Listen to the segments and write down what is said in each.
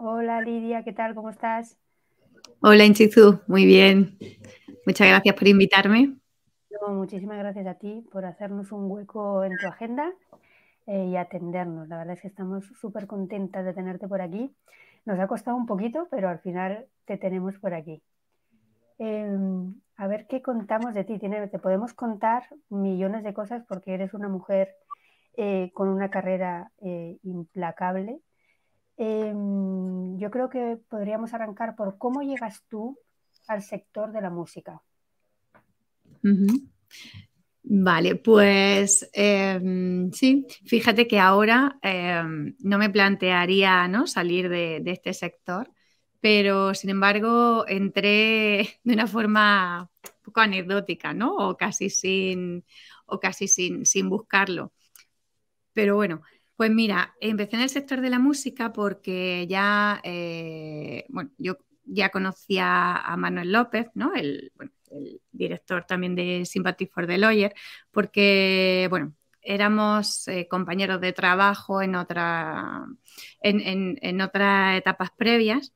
Hola Lidia, ¿qué tal? ¿Cómo estás? Hola Inchizu, muy bien. Muchas gracias por invitarme. muchísimas gracias a ti por hacernos un hueco en tu agenda eh, y atendernos. La verdad es que estamos súper contentas de tenerte por aquí. Nos ha costado un poquito, pero al final te tenemos por aquí. Em, a ver qué contamos de ti. te podemos contar millones de cosas porque eres una mujer eh, con una carrera eh, implacable Em, yo creo que podríamos arrancar por cómo llegas tú al sector de la música. Vale, pues em, sí, fíjate que ahora em, no me plantearía ¿no? salir de, este sector, pero sin embargo entré de una forma un poco anecdótica, ¿no? O casi sin, o casi sin, sin buscarlo. Pero bueno, pues mira, empecé en el sector de la música porque ya, eh, yo ya conocía a Manuel López, ¿no? El, director también de Sympathy for the Lawyer, porque, bueno, éramos eh, compañeros de trabajo en, otras etapas previas.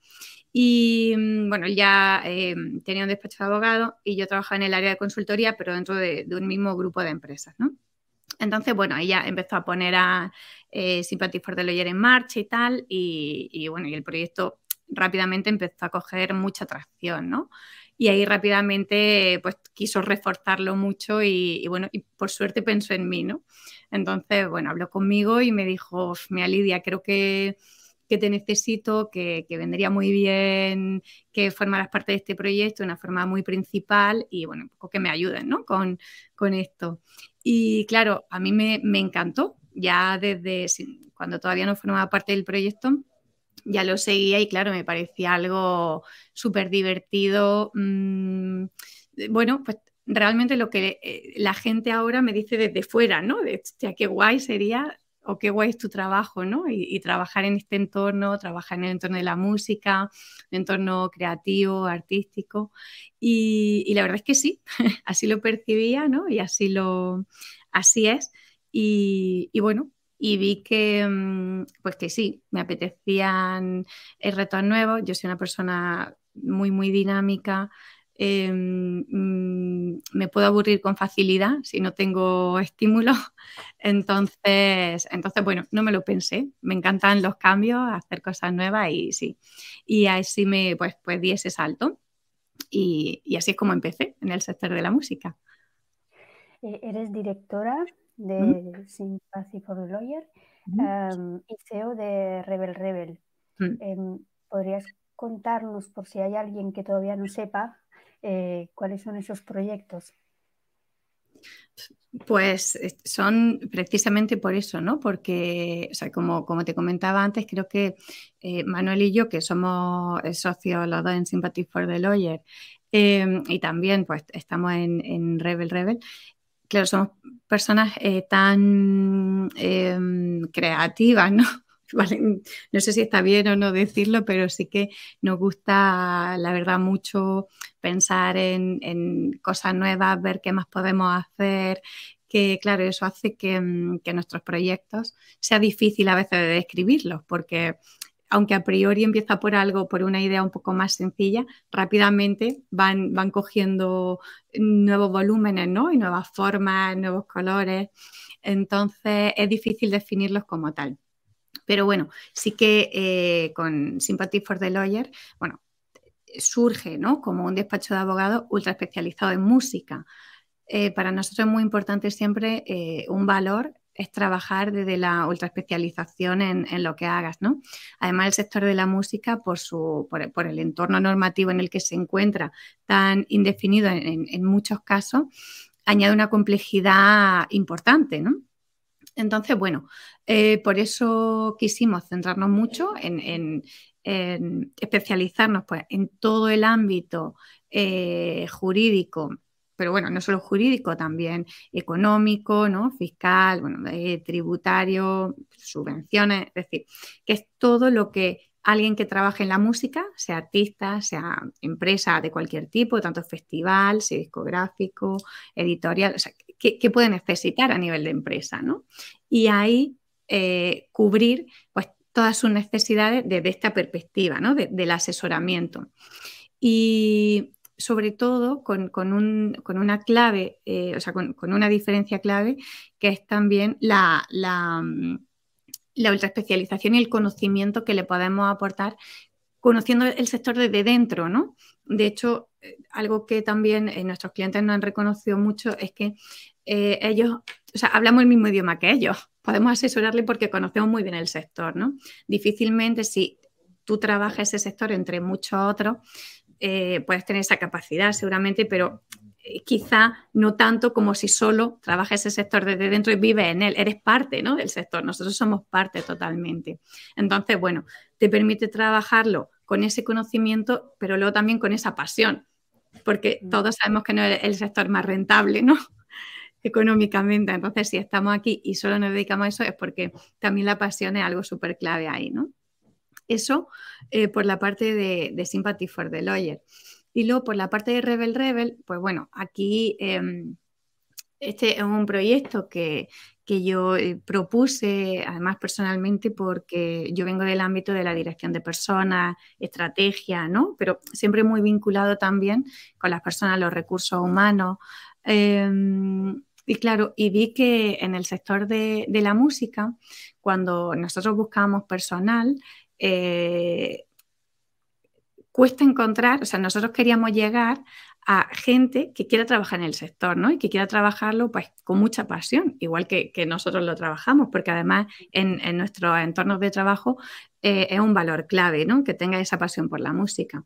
Y mm, bueno, ya eh, tenía un despacho de abogado y yo trabajaba en el área de consultoría, pero dentro de, de un mismo grupo de empresas, ¿no? Entonces, bueno, ella empezó a poner a eh, for the Lawyer en marcha y tal, y, bueno, y el proyecto rápidamente empezó a coger mucha atracción, ¿no? Y ahí rápidamente, pues, quiso reforzarlo mucho y, bueno, y por suerte pensó en mí, ¿no? Entonces, bueno, habló conmigo y me dijo, me Lidia, creo que, que te necesito, que, vendría muy bien que formaras parte de este proyecto una forma muy principal y, bueno, que me ayuden, ¿no? Con, con esto. Y claro, a mí me, encantó, ya desde cuando todavía no formaba parte del proyecto, ya lo seguía y claro, me parecía algo súper divertido. Mm, eh, bueno, pues realmente lo que eh, la gente ahora me dice desde fuera, ¿no? De, hostia, qué guay sería o qué guay es tu trabajo, ¿no? Y, trabajar en este entorno, trabajar en el entorno de la música, un entorno creativo, artístico. Y, la verdad es que sí, así lo percibía, ¿no? Y así, lo, así es. Y, bueno, y vi que, mm, pues que sí, me apetecían el eh, retos nuevos. Yo soy una persona muy, muy dinámica, Em, mm, me puedo aburrir con facilidad si no tengo estímulo. Entonces, entonces, bueno, no me lo pensé. Me encantan los cambios, hacer cosas nuevas y sí. Y así me, pues, pues di ese salto. Y, así es como empecé en el sector de la música. E, eres directora de ¿Mm? Sympathy for the Lawyer em, y CEO de Rebel Rebel. Mm. Em, ¿Podrías contarnos, por si hay alguien que todavía no sepa, eh, cuáles son esos proyectos. Pues eh, son precisamente por eso, ¿no? Porque, o sea, como, te comentaba antes, creo que eh, Manuel y yo, que somos socios los dos en Sympathy for the Lawyer, em, y también pues estamos en, Rebel Rebel, claro, somos personas tan em, creativas, ¿no? no sé si está bien o no decirlo, pero sí que nos gusta, la verdad, mucho pensar en, cosas nuevas, ver qué más podemos hacer, que claro, eso hace mm, que, nuestros proyectos sea difícil a veces de describirlos, porque aunque a priori empieza por algo, por una idea un poco más sencilla, rápidamente van, cogiendo nuevos volúmenes, Y nuevas formas, nuevos colores. Entonces es difícil definirlos como tal. Pero bueno, sí que eh, con Sympathy for the Lawyer, bueno, surge ¿no? como un despacho de abogados ultra especializado en música. Eh, para nosotros es muy importante siempre eh, un valor es trabajar desde la ultra especialización en, lo que hagas, ¿no? Además, el sector de la música, por, el entorno normativo en el que se encuentra, tan indefinido en, en muchos casos, añade una complejidad importante, ¿no? Entonces, bueno, eh, por eso quisimos centrarnos mucho en, especializarnos pues, en todo el ámbito eh, jurídico, pero bueno, no solo jurídico, también económico, ¿no? fiscal, bueno, tributario, subvenciones, es decir, que es todo lo que alguien que trabaje en la música, sea artista, sea empresa de cualquier tipo, tanto festival, sea discográfico, editorial, o sea, qué, puede necesitar a nivel de empresa, ¿no? Y ahí eh, cubrir pues, todas sus necesidades desde esta perspectiva, ¿no? del asesoramiento. Y sobre todo con, una clave, eh, o sea, con, una diferencia clave, que es también la, la ultraespecialización y el conocimiento que le podemos aportar conociendo el sector desde dentro, ¿no? De hecho, algo que también eh, nuestros clientes no han reconocido mucho es que eh, ellos, o sea, hablamos el mismo idioma que ellos. Podemos asesorarle porque conocemos muy bien el sector, ¿no? Difícilmente si tú trabajas ese sector entre muchos otros, eh, puedes tener esa capacidad seguramente, pero quizá no tanto como si solo trabajas ese sector desde dentro y vives en él, eres parte ¿no? del sector, nosotros somos parte totalmente. Entonces, bueno, te permite trabajarlo con ese conocimiento, pero luego también con esa pasión, porque mm. todos sabemos que no es el sector más rentable, ¿no? económicamente. Entonces, si estamos aquí y solo nos dedicamos a eso, es porque también la pasión es algo súper clave ahí, ¿no? Eso eh, por la parte de, Sympathy for the Lawyer. Y luego por la parte de Rebel Rebel, pues bueno, aquí em, este es un proyecto que, yo eh, propuse, además personalmente, porque yo vengo del ámbito de la dirección de personas, estrategia, ¿no? Pero siempre muy vinculado también con las personas, los recursos humanos. Em, y claro, y vi que en el sector de, la música, cuando nosotros buscábamos personal, eh, cuesta encontrar, o sea, nosotros queríamos llegar a gente que quiera trabajar en el sector, ¿no? Y que quiera trabajarlo pues, con mucha pasión, igual que, nosotros lo trabajamos, porque además en, en nuestros entornos de trabajo eh, es un valor clave, ¿no? Que tenga esa pasión por la música.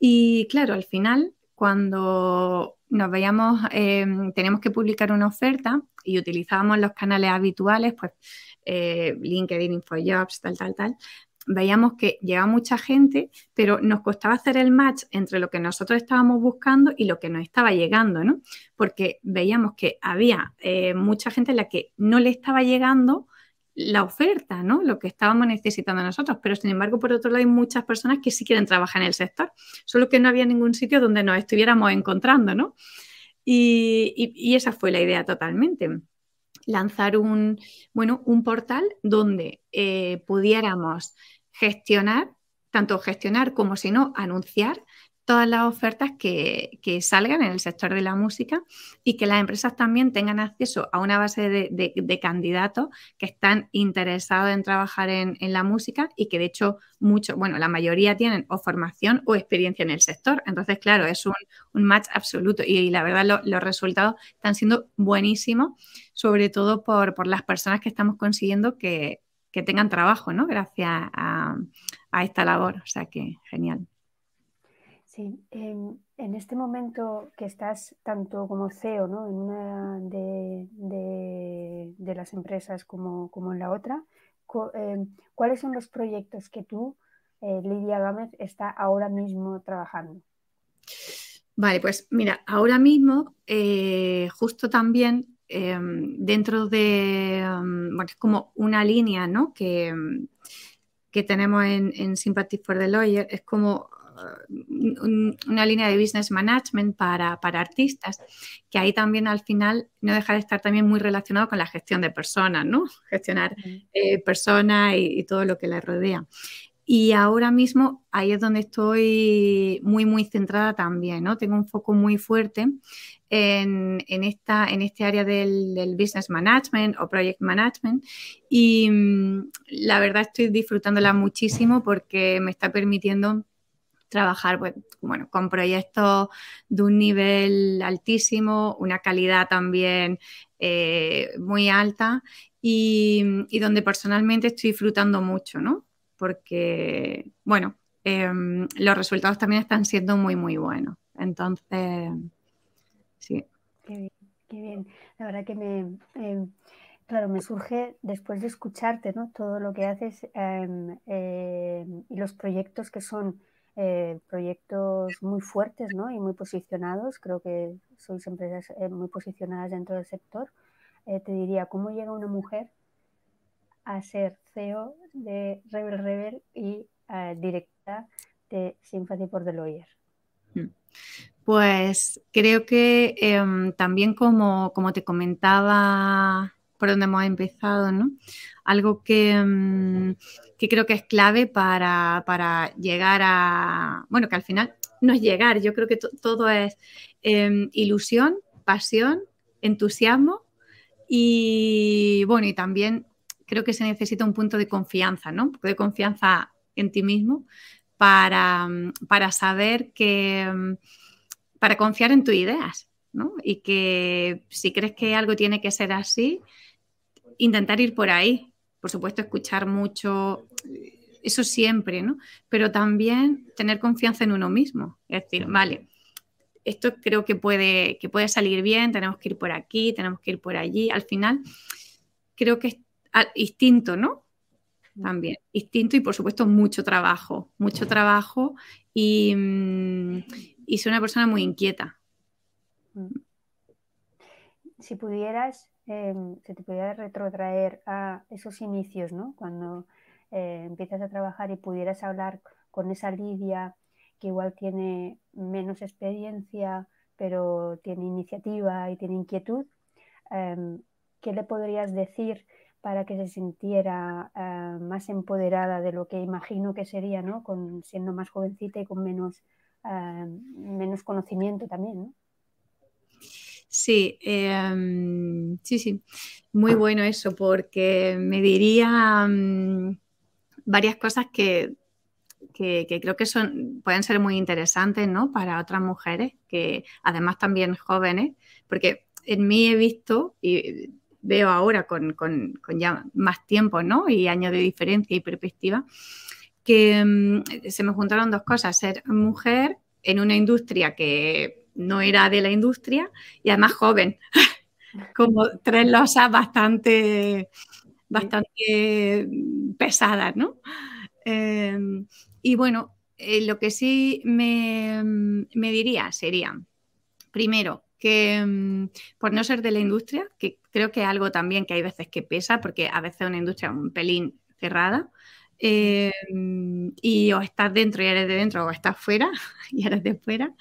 Y claro, al final, cuando nos veíamos, em, teníamos que publicar una oferta y utilizábamos los canales habituales, pues eh, LinkedIn, InfoJobs, tal, tal, tal, veíamos que llegaba mucha gente, pero nos costaba hacer el match entre lo que nosotros estábamos buscando y lo que nos estaba llegando, ¿no? Porque veíamos que había eh, mucha gente a la que no le estaba llegando la oferta, ¿no? Lo que estábamos necesitando nosotros. Pero sin embargo, por otro lado, hay muchas personas que sí quieren trabajar en el sector, solo que no había ningún sitio donde nos estuviéramos encontrando, ¿no? Y, esa fue la idea totalmente. Lanzar un, bueno, un portal donde eh, pudiéramos gestionar, tanto gestionar como si no, anunciar todas las ofertas que, salgan en el sector de la música y que las empresas también tengan acceso a una base de, candidatos que están interesados en trabajar en, la música y que de hecho mucho, bueno, la mayoría tienen o formación o experiencia en el sector. Entonces, claro, es un, match absoluto y, la verdad los resultados están siendo buenísimos, sobre todo por, por las personas que estamos consiguiendo que que tengan trabajo, ¿no? Gracias a, esta labor. O sea que genial. Sí, en, este momento que estás tanto como CEO ¿no? en una de, las empresas como, en la otra, em, ¿cuáles son los proyectos que tú, eh, Lidia Gámez, está ahora mismo trabajando? Vale, pues mira, ahora mismo eh, justo también Em, dentro de, em, bueno, es como una línea, ¿no? Que, em, que tenemos en, en, Sympathy for the Lawyer, es como eh, una línea de business management para, artistas, que ahí también al final no deja de estar también muy relacionado con la gestión de personas, ¿no? Gestionar eh, personas y, y, todo lo que les rodea. Y ahora mismo ahí es donde estoy muy, muy centrada también, ¿no? Tengo un foco muy fuerte en, esta, en este área del, business management o project management y mm, la verdad estoy disfrutándola muchísimo porque me está permitiendo trabajar pues, bueno, con proyectos de un nivel altísimo, una calidad también eh, muy alta y, y donde personalmente estoy disfrutando mucho, ¿no? porque, bueno, em, los resultados también están siendo muy, muy buenos. Entonces, sí. Qué bien, La verdad que me, em, claro, me surge después de escucharte, ¿no? Todo lo que haces em, y los proyectos que son eh, proyectos muy fuertes, ¿no? Y muy posicionados. Creo que sois empresas eh, muy posicionadas dentro del sector. Eh, te diría, ¿cómo llega una mujer a ser CEO de Rebel Rebel y eh, directa de Sympathy por the Lawyer. Mm. Pues creo que em, también como, como, te comentaba por donde hemos empezado, Algo que, em, que creo que es clave para, para, llegar a, bueno, que al final no es llegar, yo creo que todo es em, ilusión, pasión, entusiasmo y bueno, y también creo que se necesita un punto de confianza, ¿no? Un poco de confianza en ti mismo para, mm, saber que, mm, para confiar en tus ideas, ¿no? Y que si crees que algo tiene que ser así, intentar ir por ahí. Por supuesto, escuchar mucho, eso siempre, ¿no? Pero también tener confianza en uno mismo. Es decir, vale, esto creo que puede, que puede salir bien, tenemos que ir por aquí, tenemos que ir por allí. Al final, creo que instinto, ¿no? También, instinto y por supuesto mucho trabajo, mucho trabajo mm, y, soy una persona muy inquieta. Si pudieras, em, te pudiera retrotraer a esos inicios, ¿no? Cuando eh, empiezas a trabajar y pudieras hablar con esa Lidia que igual tiene menos experiencia, pero tiene iniciativa y tiene inquietud, em, ¿qué le podrías decir para que se sintiera eh, más empoderada de lo que imagino que sería, ¿no? Con, siendo más jovencita y con menos, eh, menos conocimiento también, ¿no? Sí, em, sí, sí. Muy bueno eso, porque me diría mm, varias cosas que, que, creo que son, pueden ser muy interesantes ¿no? para otras mujeres, que además también jóvenes, porque en mí he visto, y veo ahora con, ya más tiempo, Y años de diferencia y perspectiva, que mm, se me juntaron dos cosas, ser mujer en una industria que no era de la industria y además joven, como tres losas bastante, bastante pesadas, ¿no? Em, y bueno, eh, lo que sí me, mm, me diría sería, primero, que mm, por no ser de la industria, que creo que es algo también que hay veces que pesa, porque a veces es una industria un pelín cerrada, eh, mm, y o estás dentro y eres de dentro, o estás fuera y eres de fuera,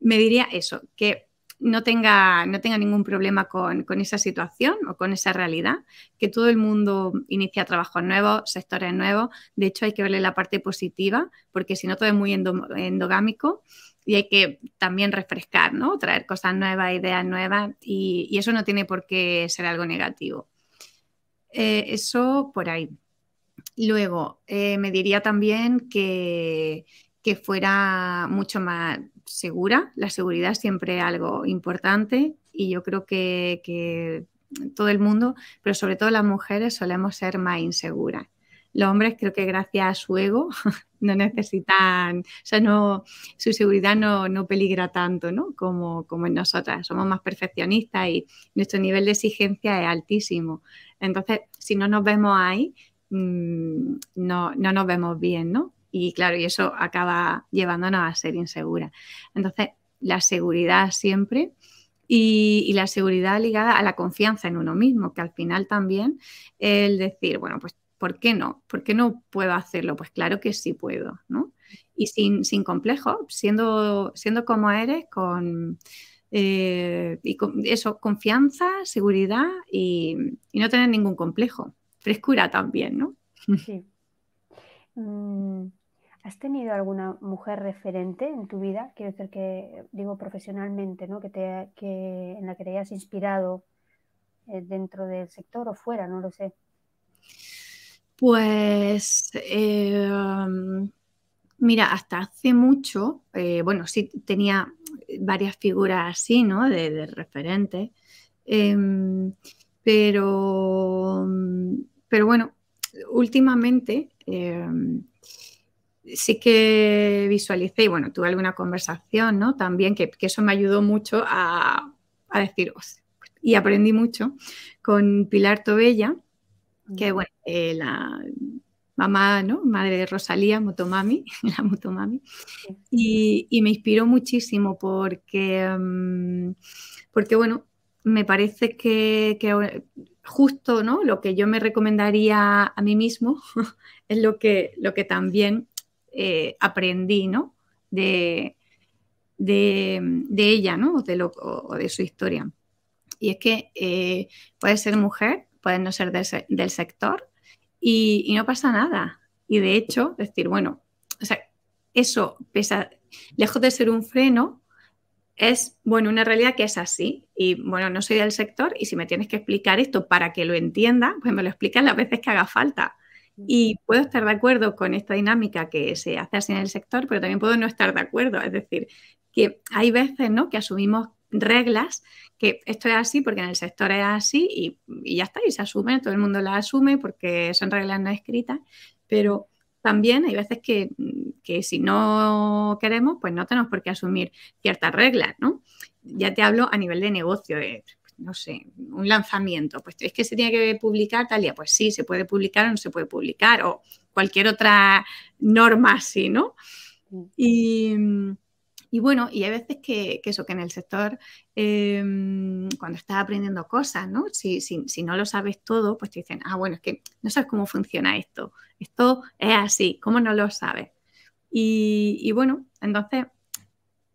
me diría eso, que no tenga, no tenga ningún problema con, con, esa situación o con esa realidad, que todo el mundo inicia trabajos nuevos, sectores nuevos, de hecho hay que verle la parte positiva, porque si no todo es muy endogámico y hay que también refrescar, ¿no? Traer cosas nuevas, ideas nuevas y, eso no tiene por qué ser algo negativo. Eh, eso por ahí. Luego, eh, me diría también que, fuera mucho más segura. La seguridad es siempre algo importante y yo creo que, que todo el mundo, pero sobre todo las mujeres, solemos ser más inseguras. Los hombres creo que gracias a su ego no necesitan, o sea, no, su seguridad no, peligra tanto, ¿no? Como, como en nosotras, somos más perfeccionistas y nuestro nivel de exigencia es altísimo. Entonces, si no nos vemos ahí, mm, no, nos vemos bien, ¿no? Y claro, y eso acaba llevándonos a ser inseguras. Entonces, la seguridad siempre y, y, la seguridad ligada a la confianza en uno mismo, que al final también el decir, bueno, pues ¿por qué no? ¿Por qué no puedo hacerlo? Pues claro que sí puedo, ¿no? Y sin, sin complejo, siendo, siendo como eres, con, eh, y eso, confianza, seguridad y, no tener ningún complejo. Frescura también, ¿no? Sí. Mm, ¿Has tenido alguna mujer referente en tu vida? Quiero decir que, digo profesionalmente, ¿no? Que te, que, en la que te hayas inspirado eh, dentro del sector o fuera, no lo sé. Pues eh, mm, mira, hasta hace mucho, eh, bueno, sí tenía varias figuras así, ¿no? De, de referente. Em, pero, mm, pero bueno, últimamente em, sí que visualicé y bueno, tuve alguna conversación, ¿no? También que, eso me ayudó mucho a, a deciros. Y aprendí mucho con Pilar Tobella, que bueno, eh, la mamá, ¿no? Madre de Rosalía, Motomami, la Motomami. Y, y me inspiró muchísimo porque, mm, porque bueno, me parece que, que, eh, justo ¿no? lo que yo me recomendaría a mí mismo es lo que, lo que también eh, aprendí, ¿no? De, de, ella, ¿no? De lo, o de su historia. Y es que puede ser mujer, pueden no ser del, sector y, no pasa nada. Y de hecho, decir, bueno, o sea, eso, pesa, lejos de ser un freno, es, bueno, una realidad que es así. Y bueno, no soy del sector y si me tienes que explicar esto para que lo entienda, pues me lo explican las veces que haga falta. Y mm. puedo estar de acuerdo con esta dinámica que se hace así en el sector, pero también puedo no estar de acuerdo. Es decir, que hay veces ¿no? que asumimos reglas, que esto es así porque en el sector es así y, ya está, y se asume, todo el mundo la asume porque son reglas no escritas, pero también hay veces que, si no queremos, pues no tenemos por qué asumir ciertas reglas, ¿no? Ya te hablo a nivel de negocio, eh, no sé, un lanzamiento, pues es que se tiene que publicar tal día, pues sí, se puede publicar o no se puede publicar, o cualquier otra norma así, ¿no? Mm. Y, y bueno, y hay veces que, eso, que en el sector, em, cuando estás aprendiendo cosas, ¿no? Si, no lo sabes todo, pues te dicen, ah, bueno, es que no sabes cómo funciona esto, esto es así, ¿cómo no lo sabes? Y, bueno, entonces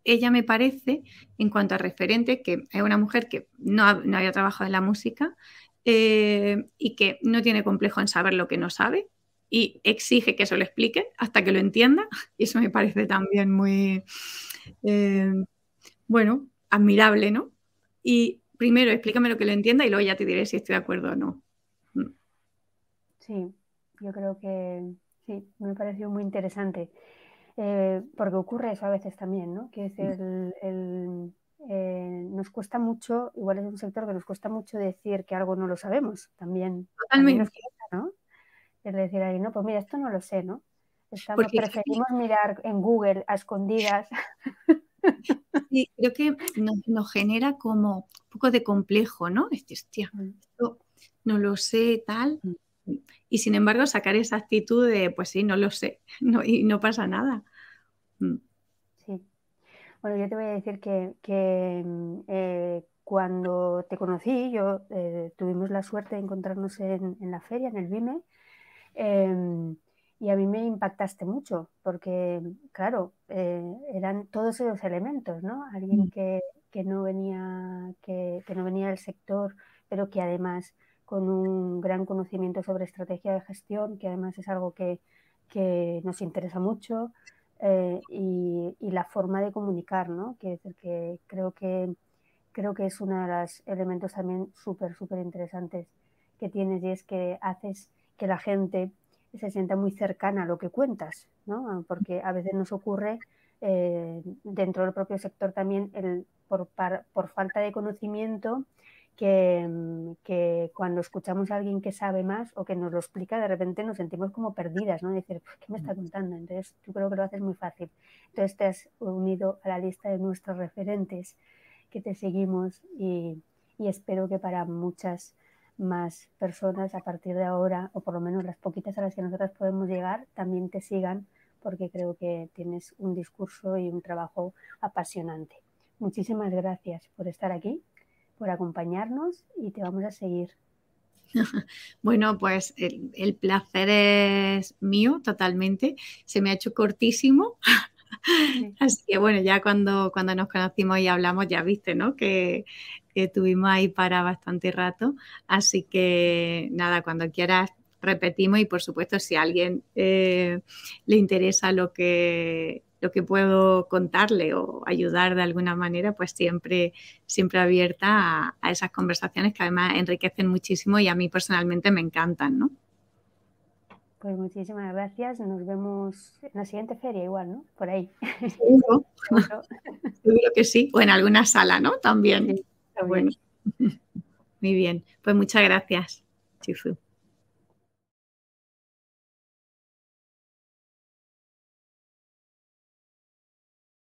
ella me parece, en cuanto a referente, que es una mujer que no, había trabajado en la música eh, y que no tiene complejo en saber lo que no sabe y exige que se lo explique hasta que lo entienda. Y eso me parece también muy, eh, bueno, admirable, ¿no? Y primero explícame lo que lo entienda y luego ya te diré si estoy de acuerdo o no. Mm. Sí, yo creo que sí, me pareció muy interesante. Eh, porque ocurre eso a veces también, ¿no? Que es el, eh, nos cuesta mucho, igual es un sector que nos cuesta mucho decir que algo no lo sabemos también. Totalmente. ¿no? Es decir ahí, no, pues mira, esto no lo sé, ¿no? porque preferimos mirar en Google a escondidas. Y creo que nos, genera como un poco de complejo, ¿no? Este, mm. esto no lo sé, tal. Mm. Y sin embargo, sacar esa actitud de, pues sí, no lo sé, y no pasa nada. Mm. Sí. Bueno, yo te voy a decir que, eh, cuando te conocí, yo eh, tuvimos la suerte de encontrarnos en, la feria, en el BIME. Em, y a mí me impactaste mucho, porque, claro, eh, eran todos esos elementos, ¿no? Alguien mm. que, que no venía, que, que, no venía del sector, pero que además con un gran conocimiento sobre estrategia de gestión, que además es algo que, que nos interesa mucho, eh, y, y, la forma de comunicar, ¿no? Que, que creo que creo que es uno de los elementos también súper, súper interesantes que tienes y es que haces que la gente se sienta muy cercana a lo que cuentas, Porque a veces nos ocurre eh, dentro del propio sector también el, por, falta de conocimiento mm, que, cuando escuchamos a alguien que sabe más o que nos lo explica, de repente nos sentimos como perdidas, ¿no? decir, ¿qué me está mm. contando? Entonces, yo creo que lo haces muy fácil. Entonces, te has unido a la lista de nuestros referentes que te seguimos y espero que para muchas más personas a partir de ahora, o por lo menos las poquitas a las que nosotras podemos llegar, también te sigan, porque creo que tienes un discurso y un trabajo apasionante. Muchísimas gracias por estar aquí, por acompañarnos y te vamos a seguir. Bueno, pues el, el placer es mío totalmente. Se me ha hecho cortísimo, Así que bueno, ya cuando, cuando nos conocimos y hablamos, ya viste, ¿no? Que, estuvimos tuvimos ahí para bastante rato. Así que nada, cuando quieras repetimos y por supuesto si a alguien eh, le interesa lo que lo que puedo contarle o ayudar de alguna manera, pues siempre, siempre abierta a, a esas conversaciones que además enriquecen muchísimo y a mí personalmente me encantan, ¿no? Pues muchísimas gracias. Nos vemos en la siguiente feria igual, ¿no? Por ahí. Seguro. que sí. O en alguna sala, ¿no? También. Bueno. Muy bien. Pues muchas gracias, Chifu.